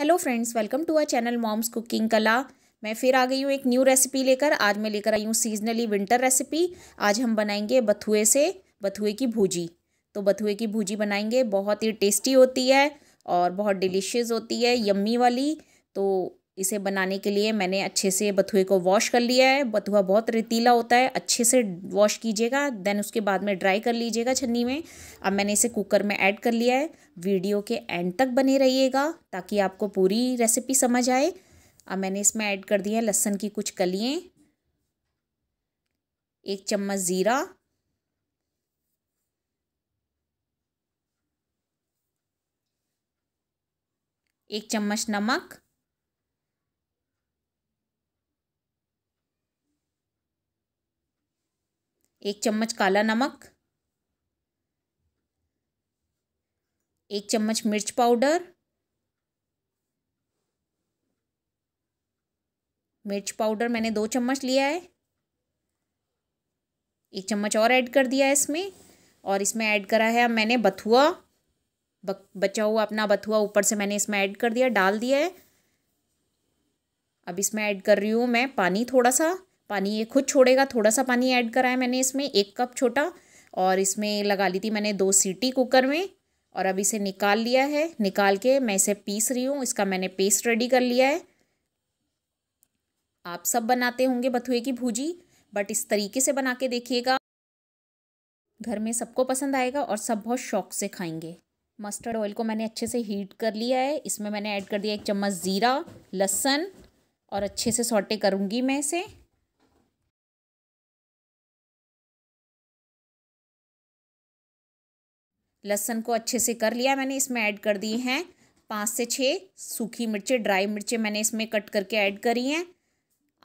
hello friends welcome to our channel mom's cooking Kala मैं फिर आ गई हूँ एक न्यू रेसिपी लेकर आज मैं लेकर आई हूँ सीजनली विंटर रेसिपी आज हम बनाएंगे बथुए से बथुए की भूजी तो बथुए की भूजी बनाएंगे बहुत ही टेस्टी होती है और बहुत डिलीशियस होती है यम्मी वाली तो इसे बनाने के लिए मैंने अच्छे से बथुए को वॉश कर लिया है बथुआ बहुत रेतीला होता है अच्छे से वॉश कीजिएगा देन उसके बाद में ड्राई कर लीजिएगा छन्नी में अब मैंने इसे कुकर में ऐड कर लिया है वीडियो के एंड तक बने रहिएगा ताकि आपको पूरी रेसिपी समझ आए अब मैंने इसमें ऐड कर दिया है लहसन की कुछ कलियाँ एक चम्मच ज़ीरा एक चम्मच नमक एक चम्मच काला नमक एक चम्मच मिर्च पाउडर मिर्च पाउडर मैंने दो चम्मच लिया है एक चम्मच और ऐड कर दिया है इसमें और इसमें ऐड करा है अब मैंने बथुआ बचा हुआ अपना बथुआ ऊपर से मैंने इसमें ऐड कर दिया डाल दिया है अब इसमें ऐड कर रही हूँ मैं पानी थोड़ा सा पानी ये खुद छोड़ेगा थोड़ा सा पानी ऐड करा है मैंने इसमें एक कप छोटा और इसमें लगा ली थी मैंने दो सीटी कुकर में और अब इसे निकाल लिया है निकाल के मैं इसे पीस रही हूँ इसका मैंने पेस्ट रेडी कर लिया है आप सब बनाते होंगे बथुए की भूजी बट इस तरीके से बना के देखिएगा घर में सबको पसंद आएगा और सब बहुत शौक से खाएंगे मस्टर्ड ऑयल को मैंने अच्छे से हीट कर लिया है इसमें मैंने ऐड कर दिया एक चम्मच ज़ीरा लहसन और अच्छे से सॉटे करूँगी मैं इसे लहसन को अच्छे से कर लिया मैंने इसमें ऐड कर दिए हैं पाँच से छः सूखी मिर्चें ड्राई मिर्चें मैंने इसमें कट करके ऐड करी हैं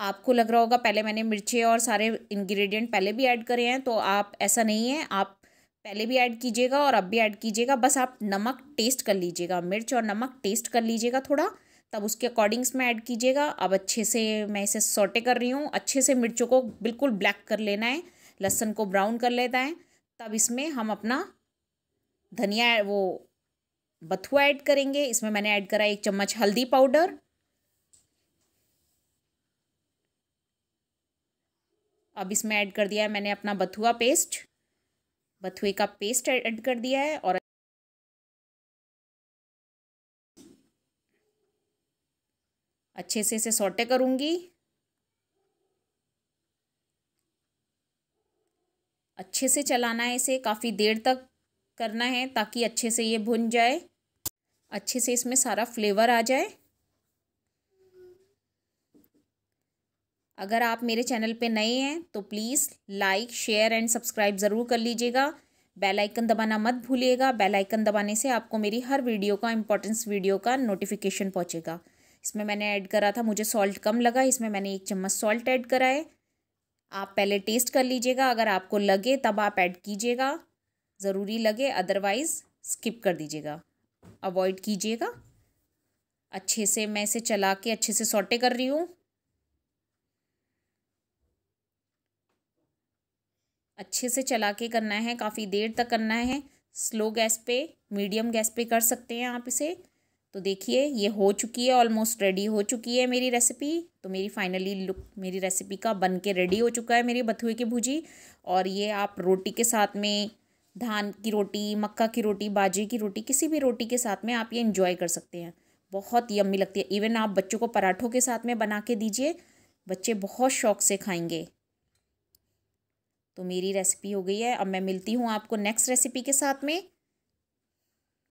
आपको लग रहा होगा पहले मैंने मिर्चें और सारे इंग्रेडिएंट पहले भी ऐड करे हैं तो आप ऐसा नहीं है आप पहले भी ऐड कीजिएगा और अब भी ऐड कीजिएगा बस आप नमक टेस्ट कर लीजिएगा मिर्च और नमक टेस्ट कर लीजिएगा थोड़ा तब उसके अकॉर्डिंग्स में ऐड कीजिएगा अब अच्छे से मैं इसे सोटे कर रही हूँ अच्छे से मिर्चों को बिल्कुल ब्लैक कर लेना है लहसन को ब्राउन कर लेता है तब इसमें हम अपना धनिया वो बथुआ ऐड करेंगे इसमें मैंने ऐड करा एक चम्मच हल्दी पाउडर अब इसमें ऐड कर दिया है मैंने अपना बथुआ पेस्ट बथुए का पेस्ट ऐड कर दिया है और अच्छे से इसे सोटे करूँगी अच्छे से चलाना है इसे काफ़ी देर तक करना है ताकि अच्छे से ये भुन जाए अच्छे से इसमें सारा फ्लेवर आ जाए अगर आप मेरे चैनल पे नए हैं तो please like share and subscribe ज़रूर कर लीजिएगा बेल आइकन दबाना मत भूलिएगा बेल आइकन दबाने से आपको मेरी हर वीडियो का इंपॉर्टेंस वीडियो का नोटिफिकेशन पहुंचेगा इसमें मैंने ऐड करा था मुझे सॉल्ट कम लगा इसमें मैंने एक चम्मच सॉल्ट ऐड करा है आप पहले टेस्ट कर लीजिएगा अगर आपको लगे तब आप ऐड कीजिएगा ज़रूरी लगे अदरवाइज़ स्किप कर दीजिएगा अवॉइड कीजिएगा अच्छे से मैं इसे चला के अच्छे से सॉटे कर रही हूँ अच्छे से चला के करना है काफ़ी देर तक करना है स्लो गैस पे मीडियम गैस पे कर सकते हैं आप इसे तो देखिए ये हो चुकी है ऑलमोस्ट रेडी हो चुकी है मेरी रेसिपी तो मेरी फाइनली लुक मेरी रेसिपी का बन के रेडी हो चुका है मेरी बथुए की भुजी और ये आप रोटी के साथ में धान की रोटी मक्का की रोटी बाजरे की रोटी किसी भी रोटी के साथ में आप ये इन्जॉय कर सकते हैं बहुत यम्मी लगती है इवन आप बच्चों को पराठों के साथ में बना के दीजिए बच्चे बहुत शौक से खाएंगे तो मेरी रेसिपी हो गई है अब मैं मिलती हूँ आपको नेक्स्ट रेसिपी के साथ में